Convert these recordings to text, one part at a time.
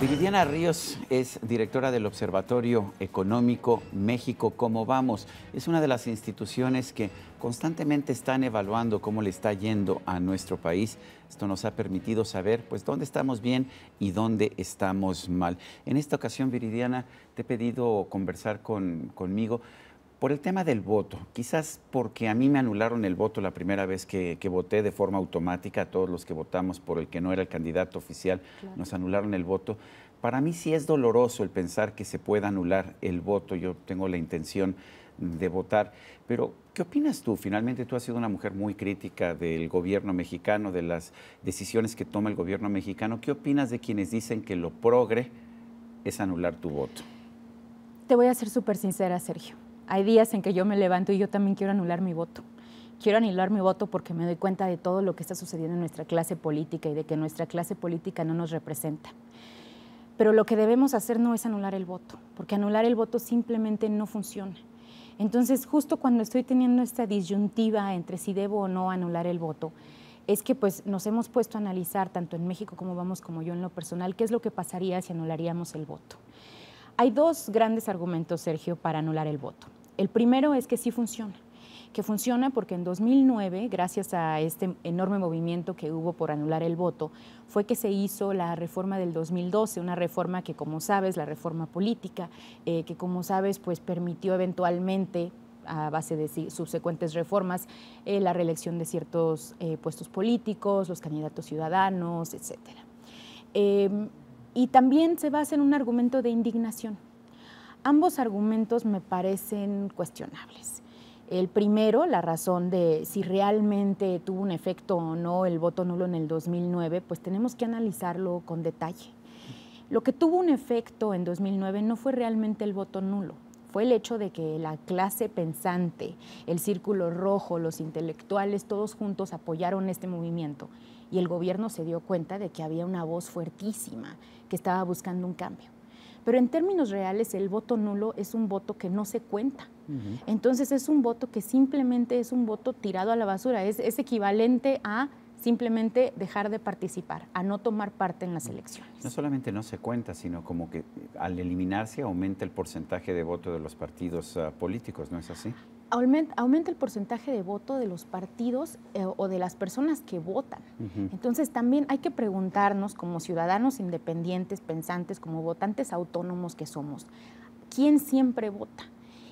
Viridiana Ríos es directora del Observatorio Económico México Cómo Vamos. Es una de las instituciones que constantemente están evaluando cómo le está yendo a nuestro país. Esto nos ha permitido saber pues dónde estamos bien y dónde estamos mal. En esta ocasión, Viridiana, te he pedido conversar con, conmigo por el tema del voto, quizás porque a mí me anularon el voto la primera vez que, voté de forma automática, a todos los que votamos por el que no era el candidato oficial, nos anularon el voto. Para mí sí es doloroso el pensar que se pueda anular el voto, yo tengo la intención de votar, pero ¿qué opinas tú? Finalmente tú has sido una mujer muy crítica del gobierno mexicano, de las decisiones que toma el gobierno mexicano, ¿qué opinas de quienes dicen que lo progre es anular tu voto? Te voy a ser súper sincera, Sergio hay días en que yo me levanto y yo también quiero anular mi voto. Quiero anular mi voto porque me doy cuenta de todo lo que está sucediendo en nuestra clase política y de que nuestra clase política no nos representa. Pero lo que debemos hacer no es anular el voto, porque anular el voto simplemente no funciona. Entonces, justo cuando estoy teniendo esta disyuntiva entre si debo o no anular el voto, es que pues nos hemos puesto a analizar tanto en México como vamos como yo en lo personal qué es lo que pasaría si anularíamos el voto. Hay dos grandes argumentos, Sergio, para anular el voto. El primero es que sí funciona que funciona porque en 2009, gracias a este enorme movimiento que hubo por anular el voto, fue que se hizo la reforma del 2012, una reforma que como sabes, la reforma política, eh, que como sabes, pues permitió eventualmente a base de subsecuentes reformas, eh, la reelección de ciertos eh, puestos políticos, los candidatos ciudadanos, etc. Em, y también se basa en un argumento de indignación Ambos argumentos me parecen cuestionables. El primero, la razón de si realmente tuvo un efecto o no el voto nulo en el 2009, pues tenemos que analizarlo con detalle. Lo que tuvo un efecto en 2009 no fue realmente el voto nulo, fue el hecho de que la clase pensante, el círculo rojo, los intelectuales, todos juntos apoyaron este movimiento y el gobierno se dio cuenta de que había una voz fuertísima que estaba buscando un cambio. Pero en términos reales, el voto nulo es un voto que no se cuenta. Entonces es un voto que simplemente es un voto tirado a la basura, es, equivalente a simplemente dejar de participar, a no tomar parte en las elecciones. No solamente no se cuenta, sino como que eh, al eliminarse aumenta el porcentaje de voto de los partidos ah, políticos, ¿no es así? Aumenta, aumenta, el porcentaje de voto de los partidos eh, o de las personas que votan. Entonces también hay que preguntarnos como ciudadanos independientes, pensantes, como votantes autónomos que somos, ¿quién siempre vota?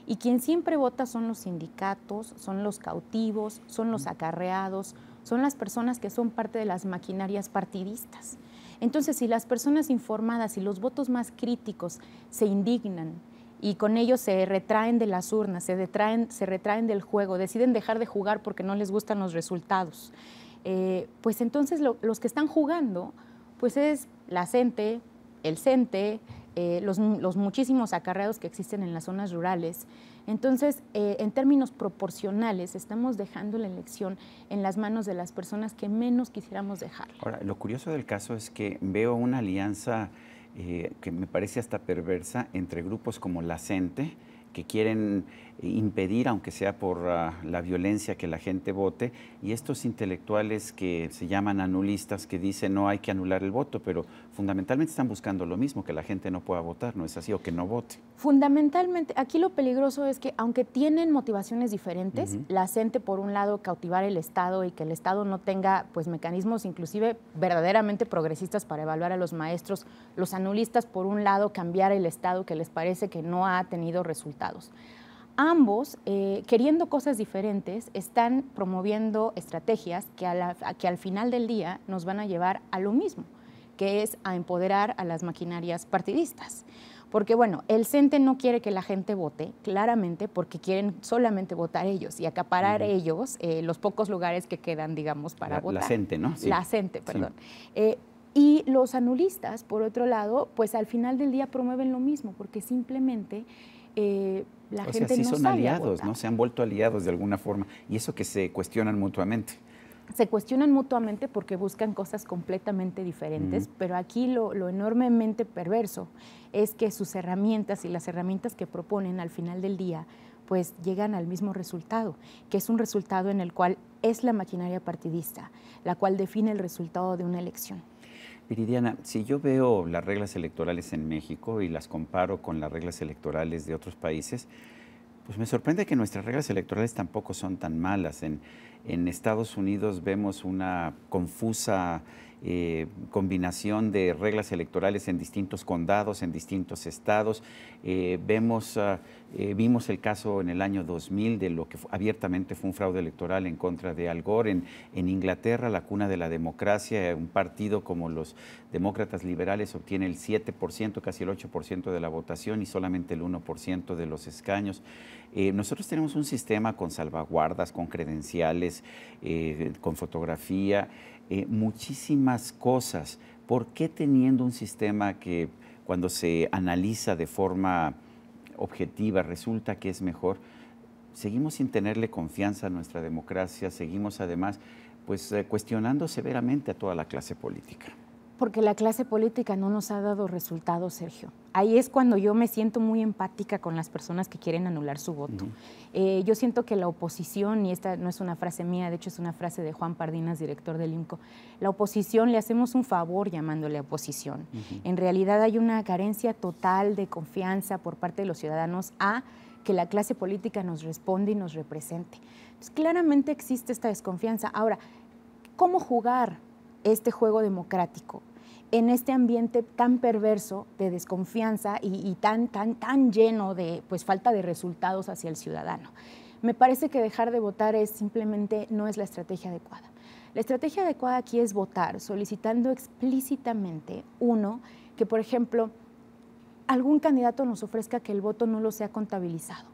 Y quien siempre vota son los sindicatos, son los cautivos, son los acarreados, son las personas que son parte de las maquinarias partidistas. Entonces, si las personas informadas y los votos más críticos se indignan, y con ellos se retraen de las urnas, se, detraen, se retraen del juego, deciden dejar de jugar porque no les gustan los resultados. Eh, pues entonces los que están jugando, pues es la gente el CENTE, eh, los, muchísimos acarreados que existen en las zonas rurales. Entonces, eh, en términos proporcionales, estamos dejando la elección en las manos de las personas que menos quisiéramos dejar. Ahora, lo curioso del caso es que veo una alianza eh, que me parece hasta perversa, entre grupos como la CENTE, que quieren impedir, aunque sea por ah, la violencia, que la gente vote. Y estos intelectuales que se llaman anulistas, que dicen no hay que anular el voto, pero fundamentalmente están buscando lo mismo, que la gente no pueda votar, ¿no es así? O que no vote. Fundamentalmente, aquí lo peligroso es que aunque tienen motivaciones diferentes, la gente por un lado cautivar el Estado y que el Estado no tenga pues mecanismos inclusive verdaderamente progresistas para evaluar a los maestros, los anulistas por un lado cambiar el Estado que les parece que no ha tenido resultados ambos, eh, queriendo cosas diferentes, están promoviendo estrategias que, al final del día nos van a llevar a lo mismo, que es a empoderar a las maquinarias partidistas. Porque bueno, el CENTE no quiere que la gente vote, claramente, porque quieren solamente votar ellos y acaparar ellos eh, los pocos lugares que quedan, digamos, para votar. La CENTE, ¿no? La CENTE, perdón. Eh, y los anulistas, por otro lado, pues al final del día promueven lo mismo, porque simplemente eh, la o sea, sí son aliados, ¿no? Se han vuelto aliados de alguna forma. Y eso que se cuestionan mutuamente. Se cuestionan mutuamente porque buscan cosas completamente diferentes, pero aquí lo, lo, enormemente perverso es que sus herramientas y las herramientas que proponen al final del día pues llegan al mismo resultado, que es un resultado en el cual es la maquinaria partidista, la cual define el resultado de una elección. Viridiana, si yo veo las reglas electorales en México y las comparo con las reglas electorales de otros países, pues me sorprende que nuestras reglas electorales tampoco son tan malas. En, en Estados Unidos vemos una confusa eh, combinación de reglas electorales en distintos condados, en distintos estados. Eh, vemos, ah, eh, vimos el caso en el año 2000 de lo que abiertamente fue un fraude electoral en contra de Al Gore en, en, Inglaterra, la cuna de la democracia. Un partido como los demócratas liberales obtiene el 7%, casi el 8% de la votación y solamente el 1% de los escaños. nosotros tenemos un sistema con salvaguardas, con credenciales, con fotografía. Eh, muchísimas cosas. ¿Por qué teniendo un sistema que cuando se analiza de forma objetiva resulta que es mejor, seguimos sin tenerle confianza a nuestra democracia, seguimos además pues eh, cuestionando severamente a toda la clase política? Porque la clase política no nos ha dado resultados, Sergio. Ahí es cuando yo me siento muy empática con las personas que quieren anular su voto. Eh, yo siento que la oposición, y esta no es una frase mía, de hecho es una frase de Juan Pardinas, director del INCO, la oposición le hacemos un favor llamándole oposición. En realidad hay una carencia total de confianza por parte de los ciudadanos a que la clase política nos responda y nos represente. Entonces, pues, claramente existe esta desconfianza. Ahora, ¿cómo jugar este juego democrático, en este ambiente tan perverso de desconfianza y, tan, tan, tan lleno de pues, falta de resultados hacia el ciudadano. Me parece que dejar de votar es simplemente no es la estrategia adecuada. La estrategia adecuada aquí es votar, solicitando explícitamente, uno, que por ejemplo algún candidato nos ofrezca que el voto no lo sea contabilizado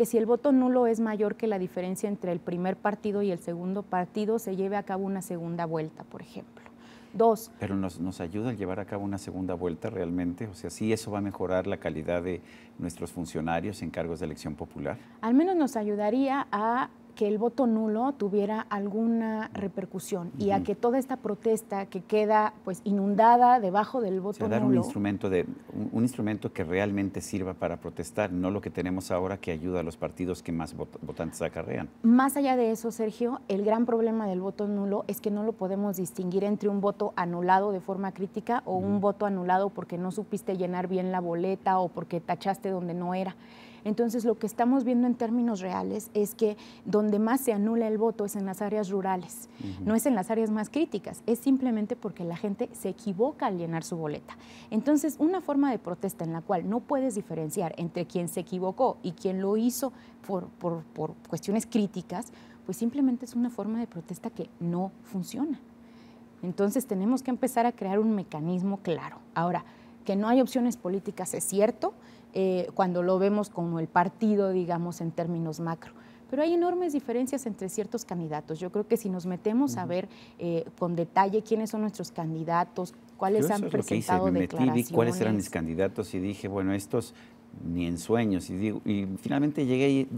que si el voto nulo es mayor que la diferencia entre el primer partido y el segundo partido, se lleve a cabo una segunda vuelta, por ejemplo. Dos. Pero nos, ayuda a llevar a cabo una segunda vuelta realmente. O sea, ¿si eso va a mejorar la calidad de nuestros funcionarios en cargos de elección popular. Al menos nos ayudaría a que el voto nulo tuviera alguna repercusión y a que toda esta protesta que queda pues inundada debajo del voto dar un instrumento de un, instrumento que realmente sirva para protestar, no lo que tenemos ahora que ayuda a los partidos que más votantes acarrean. Más allá de eso, Sergio, el gran problema del voto nulo es que no lo podemos distinguir entre un voto anulado de forma crítica o un voto anulado porque no supiste llenar bien la boleta o porque tachaste donde no era. Entonces, lo que estamos viendo en términos reales es que donde más se anula el voto es en las áreas rurales, no es en las áreas más críticas, es simplemente porque la gente se equivoca al llenar su boleta. Entonces, una forma de protesta en la cual no puedes diferenciar entre quien se equivocó y quien lo hizo por, por, por cuestiones críticas, pues simplemente es una forma de protesta que no funciona. Entonces tenemos que empezar a crear un mecanismo claro. Ahora, que no hay opciones políticas es cierto, eh, cuando lo vemos como el partido, digamos, en términos macro pero hay enormes diferencias entre ciertos candidatos. Yo creo que si nos metemos a ver eh, con detalle quiénes son nuestros candidatos, cuáles han presentado es hice. cuáles eran mis candidatos y dije, bueno, estos ni en sueños. Y, digo, y finalmente llegué,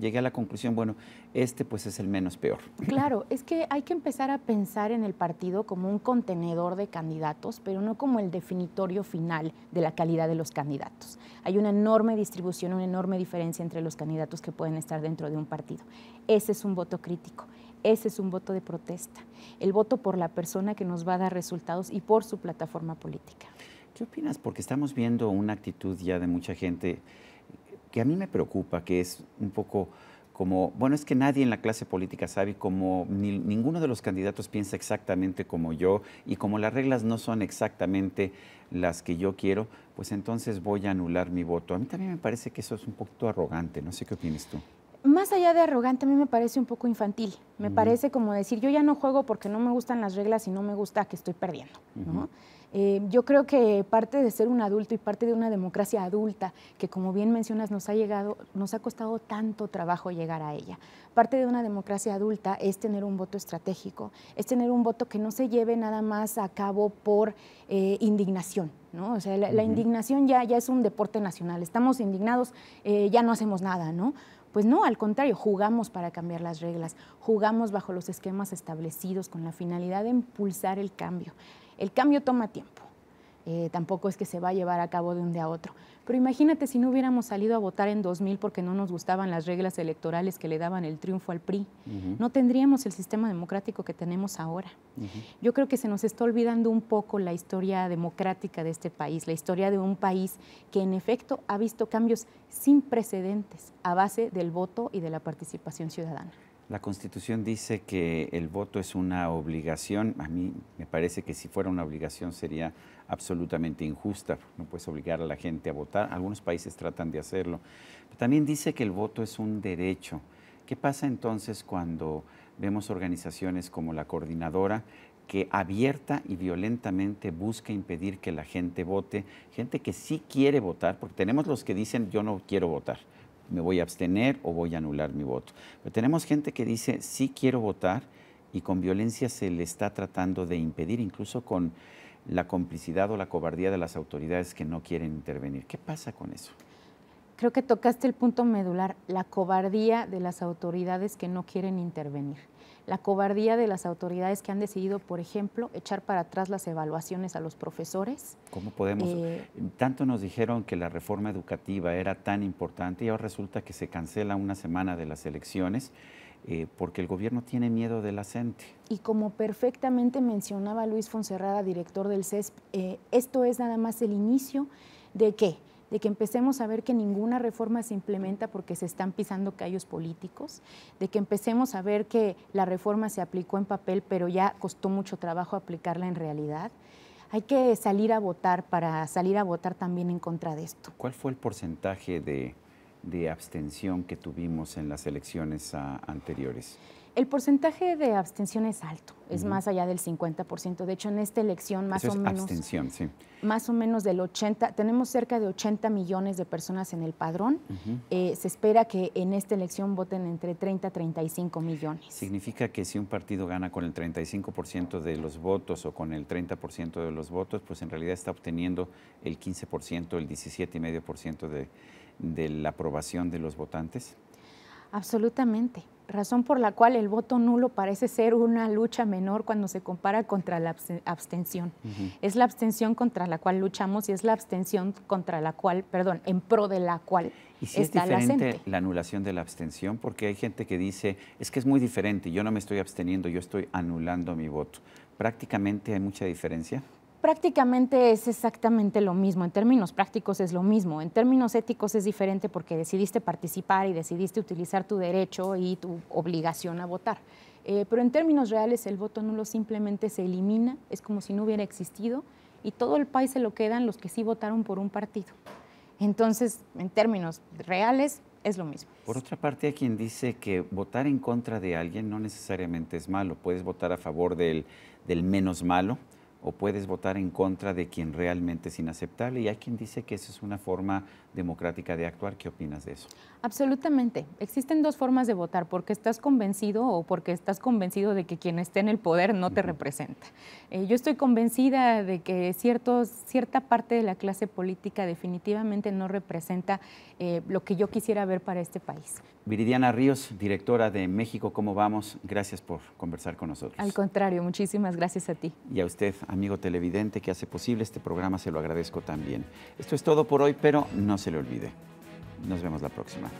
llegué a la conclusión, bueno, este pues es el menos peor. Claro, es que hay que empezar a pensar en el partido como un contenedor de candidatos, pero no como el definitorio final de la calidad de los candidatos. Hay una enorme distribución, una enorme diferencia entre los candidatos que pueden estar dentro de un partido. Ese es un voto crítico. Ese es un voto de protesta, el voto por la persona que nos va a dar resultados y por su plataforma política. ¿Qué opinas? Porque estamos viendo una actitud ya de mucha gente que a mí me preocupa, que es un poco como, bueno, es que nadie en la clase política sabe como ninguno de los candidatos piensa exactamente como yo y como las reglas no son exactamente las que yo quiero, pues entonces voy a anular mi voto. A mí también me parece que eso es un poquito arrogante, no sé qué opinas tú. Más allá de arrogante, a mí me parece un poco infantil. Me parece como decir, yo ya no juego porque no me gustan las reglas y no me gusta que estoy perdiendo. ¿no? Eh, yo creo que parte de ser un adulto y parte de una democracia adulta, que como bien mencionas nos ha llegado, nos ha costado tanto trabajo llegar a ella. Parte de una democracia adulta es tener un voto estratégico, es tener un voto que no se lleve nada más a cabo por eh, indignación. ¿no? sea, la, indignación ya, ya es un deporte nacional. Estamos indignados, eh, ya no hacemos nada, ¿no? Pues no, al contrario, jugamos para cambiar las reglas, jugamos bajo los esquemas establecidos con la finalidad de impulsar el cambio. El cambio toma tiempo. Eh, tampoco es que se va a llevar a cabo de un día a otro. Pero imagínate si no hubiéramos salido a votar en 2000 porque no nos gustaban las reglas electorales que le daban el triunfo al PRI. No tendríamos el sistema democrático que tenemos ahora. Yo creo que se nos está olvidando un poco la historia democrática de este país, la historia de un país que en efecto ha visto cambios sin precedentes a base del voto y de la participación ciudadana. La Constitución dice que el voto es una obligación. A mí me parece que si fuera una obligación sería absolutamente injusta. No puedes obligar a la gente a votar. Algunos países tratan de hacerlo. también dice que el voto es un derecho. ¿Qué pasa entonces cuando vemos organizaciones como la Coordinadora que abierta y violentamente busca impedir que la gente vote, gente que sí quiere votar, porque tenemos los que dicen yo no quiero votar, me voy a abstener o voy a anular mi voto. Pero tenemos gente que dice, sí quiero votar y con violencia se le está tratando de impedir, incluso con la complicidad o la cobardía de las autoridades que no quieren intervenir. ¿Qué pasa con eso? creo que tocaste el punto medular, la cobardía de las autoridades que no quieren intervenir, la cobardía de las autoridades que han decidido, por ejemplo, echar para atrás las evaluaciones a los profesores. ¿Cómo podemos? Eh, Tanto nos dijeron que la reforma educativa era tan importante y ahora resulta que se cancela una semana de las elecciones. Eh, porque el gobierno tiene miedo de la gente. Y como perfectamente mencionaba Luis Fonserrada, director del CESP, eh, esto es nada más el inicio de que de que empecemos a ver que ninguna reforma se implementa porque se están pisando callos políticos, de que empecemos a ver que la reforma se aplicó en papel, pero ya costó mucho trabajo aplicarla en realidad. Hay que salir a votar para salir a votar también en contra de esto. ¿Cuál fue el porcentaje de, abstención que tuvimos en las elecciones anteriores? El porcentaje de abstención es alto, es más allá del 50%. De hecho, en esta elección más o menos... Abstención, Más o menos del 80, tenemos cerca de 80 millones de personas en el padrón. Eh, se espera que en esta elección voten entre 30 y 35 millones. Significa que si un partido gana con el 35% de los votos o con el 30% de los votos, pues en realidad está obteniendo el 15%, el 17,5% de la aprobación de los votantes. Absolutamente razón por la cual el voto nulo parece ser una lucha menor cuando se compara contra la abstención. Es la abstención contra la cual luchamos y es la abstención contra la cual, perdón, en pro de la cual ¿Y si está es diferente la, la anulación de la abstención? Porque hay gente que dice, es que es muy diferente, yo no me estoy absteniendo, yo estoy anulando mi voto. ¿Prácticamente hay mucha diferencia? Prácticamente es exactamente lo mismo, en términos prácticos es lo mismo, en términos éticos es diferente porque decidiste participar y decidiste utilizar tu derecho y tu obligación a votar. Eh, pero en términos reales el voto nulo simplemente se elimina, es como si no hubiera existido y todo el país se lo quedan los que sí votaron por un partido. Entonces, en términos reales es lo mismo. Por otra parte, hay quien dice que votar en contra de alguien no necesariamente es malo, puedes votar a favor del menos malo o puedes votar en contra de quien realmente es inaceptable. Y hay quien dice que esa es una forma democrática de actuar. ¿Qué opinas de eso? Absolutamente. Existen dos formas de votar, porque estás convencido o porque estás convencido de que quien esté en el poder no te representa. Eh, yo estoy convencida de que cierta parte de la clase política definitivamente no representa eh, lo que yo quisiera ver para este país. Viridiana Ríos, directora de México, ¿cómo vamos? Gracias por conversar con nosotros. Al contrario, muchísimas gracias a ti. Y a usted, amigo televidente que hace posible este programa, se lo agradezco también. Esto es todo por hoy, pero no se le olvide. Nos vemos la próxima.